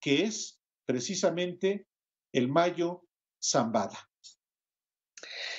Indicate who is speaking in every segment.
Speaker 1: que es precisamente el Mayo Zambada.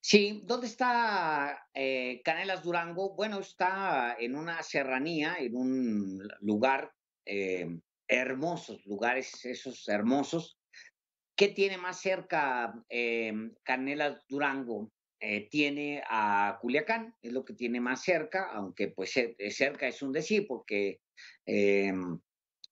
Speaker 2: Sí, ¿dónde está eh, Canelas Durango? Bueno, está en una serranía, en un lugar, eh, hermosos lugares, esos hermosos. ¿Qué tiene más cerca eh, Canelas Durango? tiene a Culiacán, es lo que tiene más cerca, aunque pues cerca es un decir, porque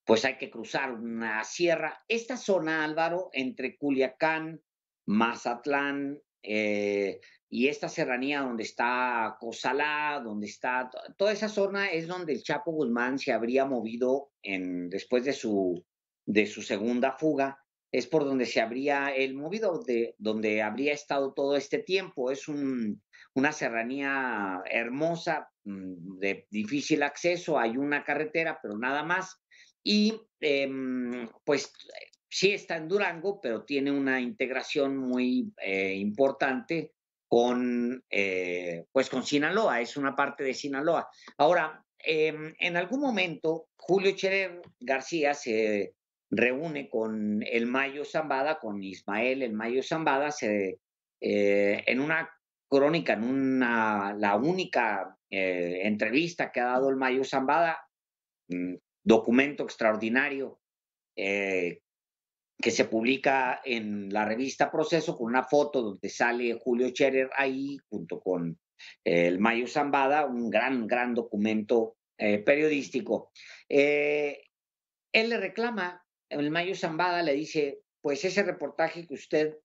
Speaker 2: pues hay que cruzar una sierra. Esta zona, Álvaro, entre Culiacán, Mazatlán eh, y esta serranía donde está Cosalá, donde está toda esa zona es donde el Chapo Guzmán se habría movido después de su, segunda fuga. Es por donde se habría el movido, de, donde habría estado todo este tiempo. Es una serranía hermosa, mm, de difícil acceso, hay una carretera, pero nada más y em, pues sí está en Durango, pero tiene una integración muy eh, importante con, eh, pues con Sinaloa, es una parte de Sinaloa. Ahora, em, en algún momento, Julio Cherer García se reúne con el Mayo Zambada, con Ismael el Mayo Zambada, se, eh, en una crónica, en una, la única entrevista que ha dado el Mayo Zambada, mm, documento extraordinario eh, que se publica en la revista Proceso con una foto donde sale Julio Scherer ahí junto con eh, el Mayo Zambada, un gran, gran documento eh, periodístico. él le reclama, el Mayo Zambada le dice, pues ese reportaje que usted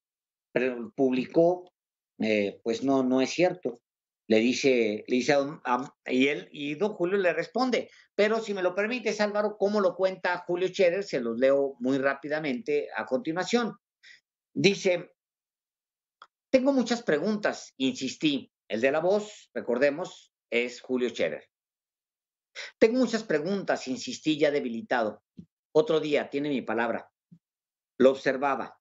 Speaker 2: publicó, pues no, no es cierto le dice, a, y él, y don Julio le responde, pero si me lo permites, Álvaro, ¿cómo lo cuenta Julio Scherer? Se los leo muy rápidamente a continuación. Dice, tengo muchas preguntas, insistí. El de la voz, recordemos, es Julio Scherer. Tengo muchas preguntas, insistí ya debilitado. Otro día, tiene mi palabra. Lo observaba.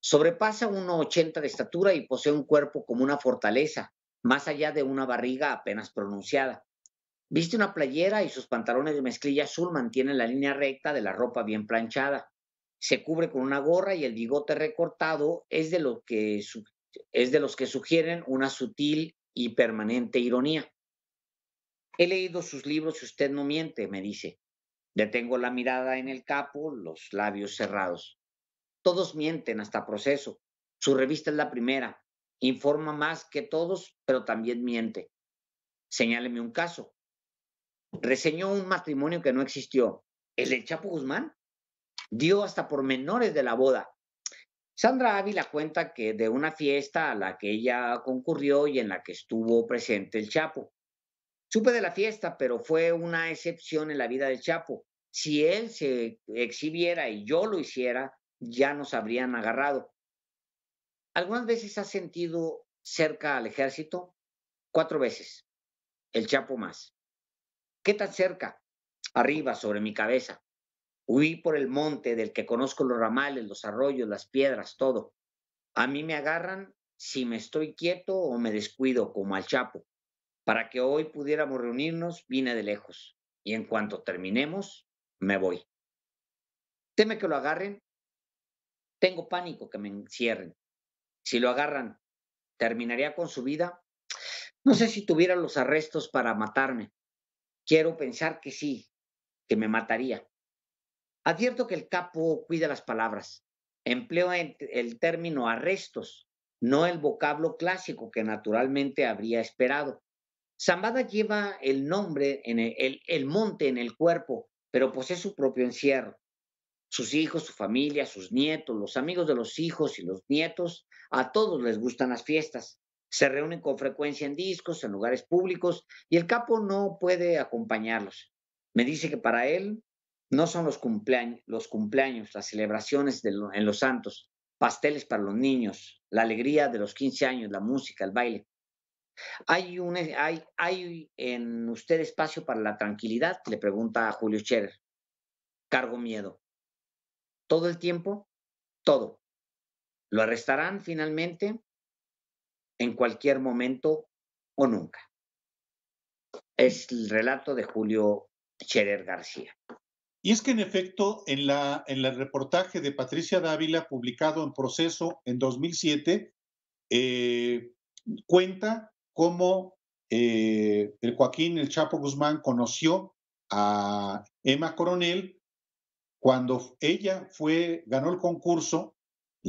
Speaker 2: Sobrepasa 1,80 de estatura y posee un cuerpo como una fortaleza más allá de una barriga apenas pronunciada. Viste una playera y sus pantalones de mezclilla azul mantienen la línea recta de la ropa bien planchada. Se cubre con una gorra y el bigote recortado es de, lo que es de los que sugieren una sutil y permanente ironía. He leído sus libros y usted no miente, me dice. Detengo la mirada en el capo, los labios cerrados. Todos mienten hasta proceso. Su revista es la primera, informa más que todos, pero también miente. Señáleme un caso. Reseñó un matrimonio que no existió, el del Chapo Guzmán. Dio hasta pormenores de la boda. Sandra Ávila cuenta que de una fiesta a la que ella concurrió y en la que estuvo presente el Chapo. Supe de la fiesta, pero fue una excepción en la vida del Chapo. Si él se exhibiera y yo lo hiciera, ya nos habrían agarrado. ¿Algunas veces has sentido cerca al ejército? Cuatro veces. El Chapo más. ¿Qué tan cerca? Arriba, sobre mi cabeza. Huí por el monte del que conozco los ramales, los arroyos, las piedras, todo. A mí me agarran si me estoy quieto o me descuido, como al Chapo. Para que hoy pudiéramos reunirnos, vine de lejos. Y en cuanto terminemos, me voy. Teme que lo agarren. Tengo pánico que me encierren si lo agarran, terminaría con su vida. No sé si tuviera los arrestos para matarme. Quiero pensar que sí, que me mataría. Advierto que el capo cuida las palabras. Empleo el término arrestos, no el vocablo clásico que naturalmente habría esperado. Zambada lleva el nombre, en el monte en el cuerpo, pero posee su propio encierro. Sus hijos, su familia, sus nietos, los amigos de los hijos y los nietos a todos les gustan las fiestas. Se reúnen con frecuencia en discos, en lugares públicos, y el capo no puede acompañarlos. Me dice que para él no son los cumpleaños, los las celebraciones en los santos, pasteles para los niños, la alegría de los 15 años, la música, el baile. ¿Hay, un, hay, hay en usted espacio para la tranquilidad? Le pregunta a Julio Scherer. Cargo miedo. ¿Todo el tiempo? Todo. Lo arrestarán finalmente en cualquier momento o nunca. Es el relato de Julio Scherer García.
Speaker 1: Y es que en efecto, en, la, en el reportaje de Patricia Dávila, publicado en Proceso en 2007, eh, cuenta cómo eh, el Joaquín El Chapo Guzmán conoció a Emma Coronel cuando ella fue, ganó el concurso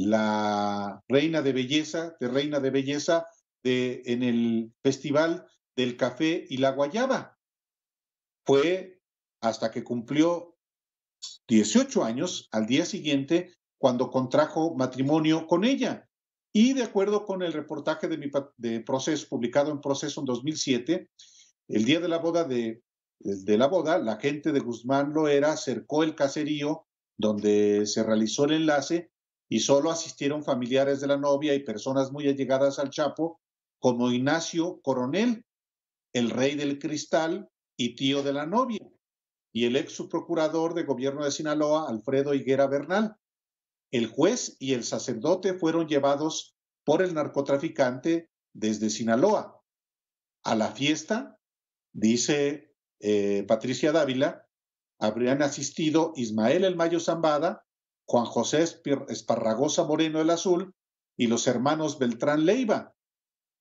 Speaker 1: la reina de belleza, de reina de belleza de, en el Festival del Café y la Guayaba. Fue hasta que cumplió 18 años, al día siguiente, cuando contrajo matrimonio con ella. Y de acuerdo con el reportaje de, mi, de Proceso, publicado en Proceso en 2007, el día de la boda de, de la boda, la gente de Guzmán Loera acercó el caserío donde se realizó el enlace y solo asistieron familiares de la novia y personas muy allegadas al Chapo, como Ignacio Coronel, el rey del cristal y tío de la novia, y el ex procurador de gobierno de Sinaloa, Alfredo Higuera Bernal. El juez y el sacerdote fueron llevados por el narcotraficante desde Sinaloa. A la fiesta, dice eh, Patricia Dávila, habrían asistido Ismael El Mayo Zambada, Juan José Esparragosa Moreno el Azul y los hermanos Beltrán Leiva,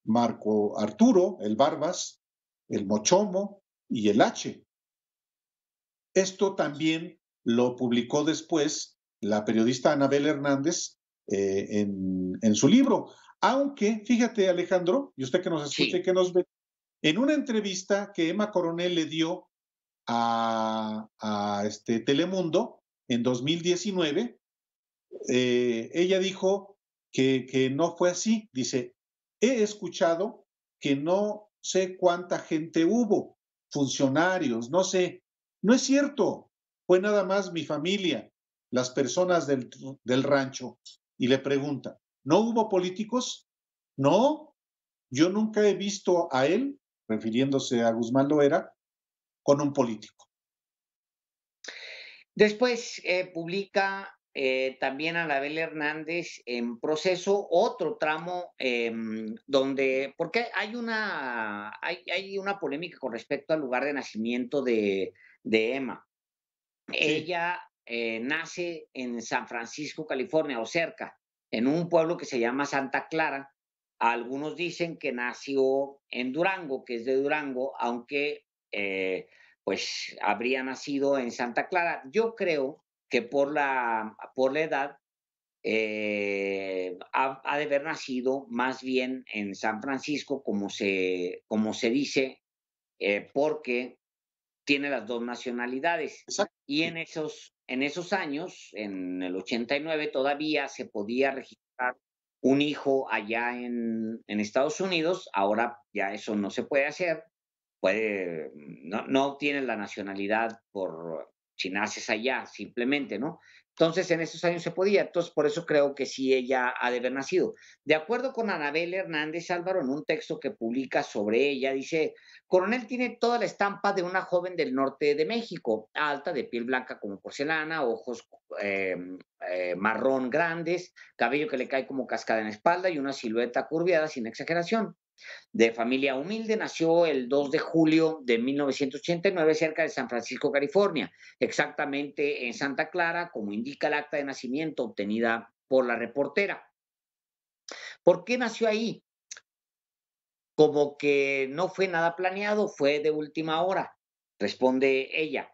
Speaker 1: Marco Arturo, el Barbas, el Mochomo y el H. Esto también lo publicó después la periodista Anabel Hernández eh, en, su libro. Aunque, fíjate Alejandro, y usted que nos escuche y que nos ve, en una entrevista que Emma Coronel le dio a, este Telemundo, en 2019, eh, ella dijo que, no fue así. Dice, he escuchado que no sé cuánta gente hubo, funcionarios, no sé. No es cierto, fue nada más mi familia, las personas del, del rancho. Y le pregunta, ¿no hubo políticos? No, yo nunca he visto a él, refiriéndose a Guzmán Loera, con un político. Después eh, publica
Speaker 2: eh, también a la Hernández en proceso otro tramo em, donde, porque hay una, hay, una polémica con respecto al lugar de nacimiento de, Emma. Ella eh, nace en San Francisco, California, o cerca, en un pueblo que se llama Santa Clara. Algunos dicen que nació en Durango, que es de Durango, aunque pues habría nacido en Santa Clara. Yo creo que por la, por la edad eh, ha, de haber nacido más bien en San Francisco, como se, como se dice, eh, porque tiene las dos nacionalidades. Y en esos, en esos años, en el 89, todavía se podía registrar un hijo allá en, en Estados Unidos, ahora ya eso no se puede hacer, puede, no, no la nacionalidad por si naces allá, simplemente, ¿no? Entonces, en esos años se podía, entonces por eso creo que sí ella ha de haber nacido. De acuerdo con Anabel Hernández Álvaro, en un texto que publica sobre ella, dice, Coronel tiene toda la estampa de una joven del norte de México, alta, de piel blanca como porcelana, ojos eh, eh, marrón grandes, cabello que le cae como cascada en la espalda y una silueta curviada sin exageración. De familia humilde, nació el 2 de julio de 1989 cerca de San Francisco, California, exactamente en Santa Clara, como indica el acta de nacimiento obtenida por la reportera. ¿Por qué nació ahí? Como que no fue nada planeado, fue de última hora, responde ella.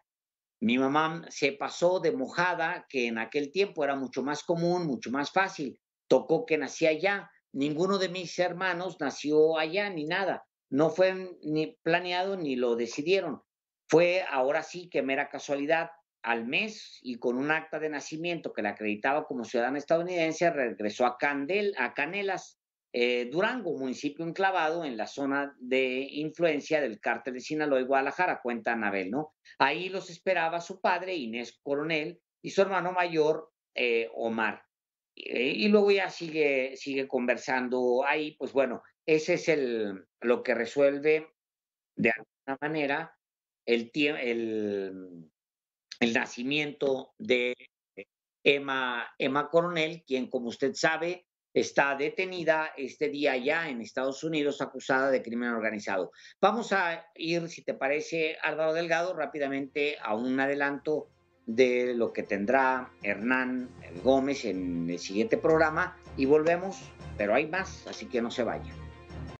Speaker 2: Mi mamá se pasó de mojada, que en aquel tiempo era mucho más común, mucho más fácil. Tocó que nacía allá, ninguno de mis hermanos nació allá ni nada. No fue ni planeado ni lo decidieron. Fue ahora sí que mera casualidad. Al mes y con un acta de nacimiento que le acreditaba como ciudadana estadounidense, regresó a, Candel, a Canelas, eh, Durango, municipio enclavado en la zona de influencia del cártel de Sinaloa y Guadalajara, cuenta Anabel, ¿no? Ahí los esperaba su padre, Inés Coronel, y su hermano mayor, eh, Omar. Eh, y luego ya sigue, sigue conversando ahí, pues bueno, ese es el, lo que resuelve de alguna manera el, el, el nacimiento de Emma, Emma Coronel, quien como usted sabe está detenida este día ya en Estados Unidos acusada de crimen organizado. Vamos a ir, si te parece, Álvaro Delgado, rápidamente a un adelanto de lo que tendrá Hernán Gómez en el siguiente programa y volvemos, pero hay más, así que no se vayan.